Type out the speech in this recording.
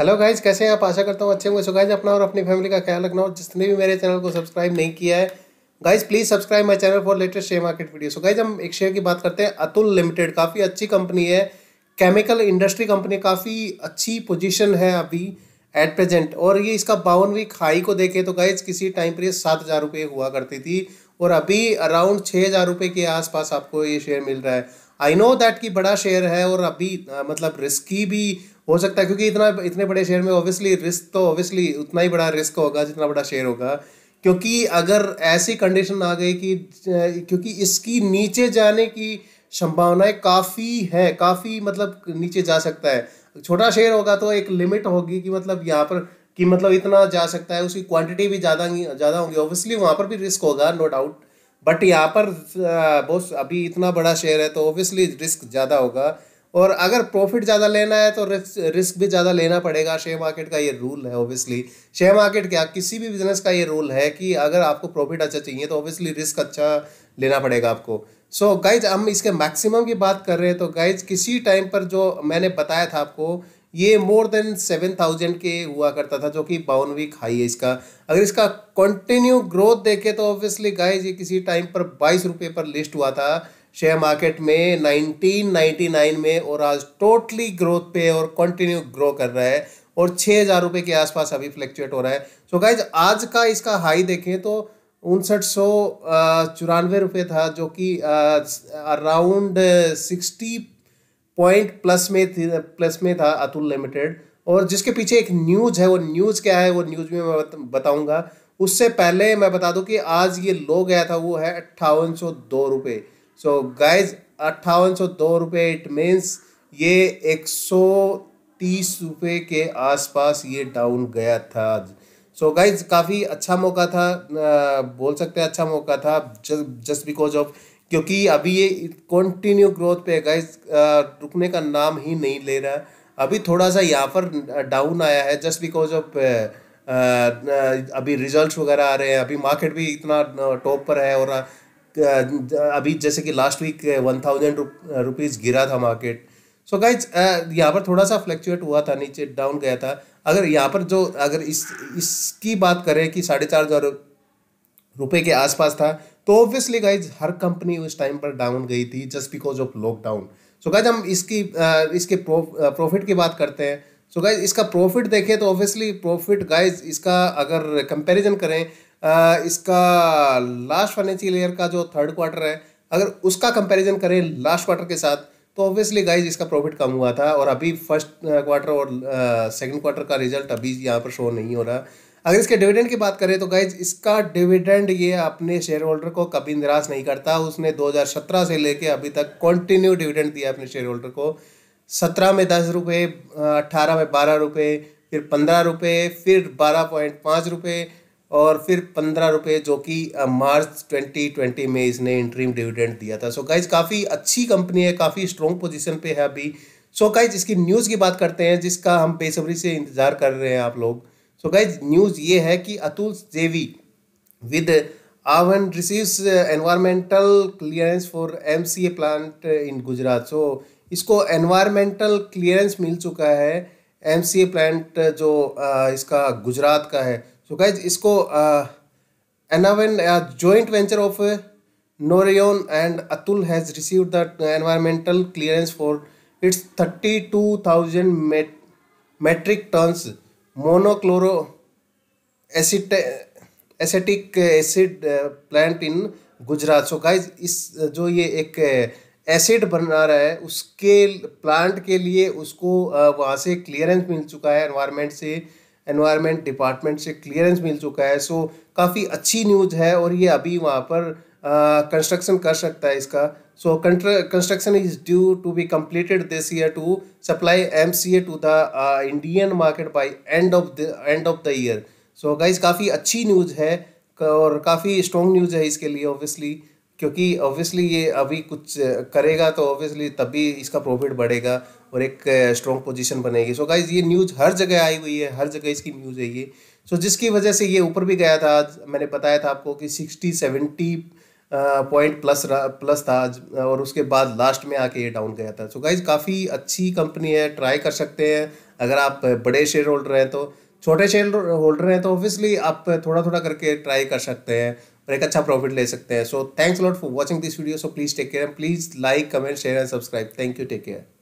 hello guys कैसे हैं आप आशा करता हूँ अच्छे होंगे सो गाइज अपना और अपनी फैमिली का ख्याल रखना और जिसने भी मेरे चैनल को सब्सक्राइब नहीं किया है guys please subscribe my channel for latest share market video so guys हम एक शेयर की बात करते हैं अतुल लिमिटेड काफ़ी अच्छी कंपनी है केमिकल इंडस्ट्री कंपनी काफ़ी अच्छी पोजिशन है अभी एट प्रेजेंट और ये इसका बावनवीं हाई को देखें तो गाइज किसी टाइम पर ये सात हज़ार रुपये हुआ करती थी और अभी अराउंड छः हज़ार रुपये के आसपास आपको ये शेयर मिल रहा है आई नो दैट कि बड़ा शेयर है और अभी मतलब रिस्की भी हो सकता है क्योंकि इतना इतने बड़े शेयर में ऑब्वियसली रिस्क तो ऑब्वियसली उतना ही बड़ा रिस्क होगा जितना बड़ा शेयर होगा क्योंकि अगर ऐसी कंडीशन आ गई कि क्योंकि इसकी नीचे जाने की संभावनाएं काफ़ी है काफ़ी मतलब नीचे जा सकता है छोटा शेयर होगा तो एक लिमिट होगी कि मतलब यहाँ पर कि मतलब इतना जा सकता है उसकी क्वांटिटी भी ज़्यादा ज़्यादा होंगी ऑब्वियसली वहाँ पर भी रिस्क होगा नो डाउट बट यहाँ पर बहुत अभी इतना बड़ा शेयर है तो ऑब्वियसली रिस्क ज़्यादा होगा और अगर प्रॉफिट ज़्यादा लेना है तो रिस्क रिस्क भी ज़्यादा लेना पड़ेगा शेयर मार्केट का ये रूल है ऑब्वियसली शेयर मार्केट क्या किसी भी बिजनेस का ये रूल है कि अगर आपको प्रॉफिट अच्छा चाहिए तो ऑब्वियसली रिस्क अच्छा लेना पड़ेगा आपको सो so, गाइज हम इसके मैक्सिमम की बात कर रहे हैं तो गाइज किसी टाइम पर जो मैंने बताया था आपको ये मोर देन सेवन थाउजेंड के हुआ करता था जो कि बावन वीक हाई है इसका अगर इसका कंटिन्यू ग्रोथ देखें तो ऑब्वियसली गाइज ये किसी टाइम पर बाईस रुपये पर लिस्ट हुआ था शेयर मार्केट में 1999 में और आज टोटली ग्रोथ पे और कंटिन्यू ग्रो कर रहा है और छः हज़ार रुपये के आसपास अभी फ्लैक्चुएट हो रहा है सो so गाइज आज का इसका हाई देखें तो उनसठ सौ चौरानवे रुपये था जो कि अराउंड सिक्सटी पॉइंट प्लस में प्लस में था अतुल लिमिटेड और जिसके पीछे एक न्यूज़ है वो न्यूज़ क्या है वो न्यूज़ में मैं बताऊंगा उससे पहले मैं बता दूं कि आज ये लो गया था वो है अट्ठावन सौ दो रुपये सो गाइज अट्ठावन सौ दो रुपये इट मीन्स ये एक सौ तीस रुपये के आसपास ये डाउन गया था सो so गाइज काफ़ी अच्छा मौका था बोल सकते हैं अच्छा मौका था जस्ट बिकॉज ऑफ क्योंकि अभी ये कंटिन्यू ग्रोथ पे गाइज रुकने का नाम ही नहीं ले रहा अभी थोड़ा सा यहाँ पर डाउन आया है जस्ट बिकॉज ऑफ अभी रिजल्ट्स वगैरह आ रहे हैं अभी मार्केट भी इतना टॉप पर है और अभी जैसे कि last week one thousand rupees गिरा था मार्केट सो so गाइज यहाँ पर थोड़ा सा फ्लैक्चुएट हुआ था नीचे डाउन गया था अगर यहाँ पर जो अगर इस इसकी बात करें कि साढ़े चार हज़ार रुपये के आसपास था तो ऑब्वियसली गाइज हर कंपनी उस टाइम पर डाउन गई थी just because of lockdown so guys हम इसकी इसके प्रॉफिट की बात करते हैं सो so गाइज इसका प्रॉफिट देखें तो ऑब्वियसली प्रॉफिट गाइज इसका अगर कंपेरिजन करें इसका लास्ट फाइनेंशियल ईयर का जो थर्ड क्वार्टर है अगर उसका कंपैरिजन करें लास्ट क्वार्टर के साथ तो ऑब्वियसली गाइज इसका प्रॉफिट कम हुआ था और अभी फर्स्ट क्वार्टर और सेकंड क्वार्टर का रिजल्ट अभी यहाँ पर शो नहीं हो रहा अगर इसके डिविडेंड की बात करें तो गाइज इसका डिविडेंड ये अपने शेयर होल्डर को कभी निराश नहीं करता उसने 2017 से लेके अभी तक कंटिन्यू डिविडेंड दिया अपने शेयर होल्डर को सत्रह में दस रुपये अट्ठारह में बारह रुपये फिर पंद्रह रुपये फिर बारह पॉइंट पाँच रुपये और फिर पंद्रह रुपये जो कि मार्च ट्वेंटी ट्वेंटी में इसने इंट्रीम डिविडेंड दिया था सो गाइज काफ़ी अच्छी कंपनी है काफ़ी स्ट्रॉन्ग पोजीशन पे है अभी सो गाइज इसकी न्यूज़ की बात करते हैं जिसका हम बेसब्री से इंतज़ार कर रहे हैं आप लोग सो गाइज न्यूज़ ये है कि अतुल जेवी विद आवन receives environmental clearance for M C A plant in Gujarat so इसको एनवायरमेंटल क्लियरेंस मिल चुका है एम सी ए प्लांट जो इसका गुजरात का है सो गाइज इसको या joint venture of Nouryon and Atul has received the environmental clearance for its thirty two thousand metric tons monochloroacetic acid plant in Gujarat so guys इस जो ये एक एसिड uh, बना रहा है उसके प्लांट के लिए उसको uh, वहाँ से क्लियरेंस मिल चुका है एनवायरनमेंट से एनवायरनमेंट डिपार्टमेंट से क्लियरेंस मिल चुका है सो काफ़ी अच्छी न्यूज़ है और ये अभी वहाँ पर कंस्ट्रक्शन कर सकता है इसका so construction is due to be completed this year to supply M C A to the Indian market by end of the end of the year so guys काफ़ी अच्छी न्यूज़ है और काफ़ी स्ट्रॉन्ग न्यूज़ है इसके लिए obviously क्योंकि obviously ये अभी कुछ करेगा तो ऑब्वियसली तभी इसका प्रॉफिट बढ़ेगा और एक स्ट्रॉन्ग पोजीशन बनेगी सो गाइज ये न्यूज़ हर जगह आई हुई है हर जगह इसकी न्यूज़ है ये सो so जिसकी वजह से ये ऊपर भी गया था आज मैंने बताया था आपको कि sixty seventy point plus plus था आज और उसके बाद लास्ट में आके ये डाउन गया था सो so गाइज काफ़ी अच्छी कंपनी है ट्राई कर सकते हैं अगर आप बड़े शेयर होल्डर हैं तो छोटे शेयर होल्डर हैं तो ऑब्वियसली आप थोड़ा थोड़ा करके ट्राई कर सकते हैं और एक अच्छा प्रॉफिट ले सकते हैं so thanks lot for watching this video so please take care please like comment share and subscribe thank you take care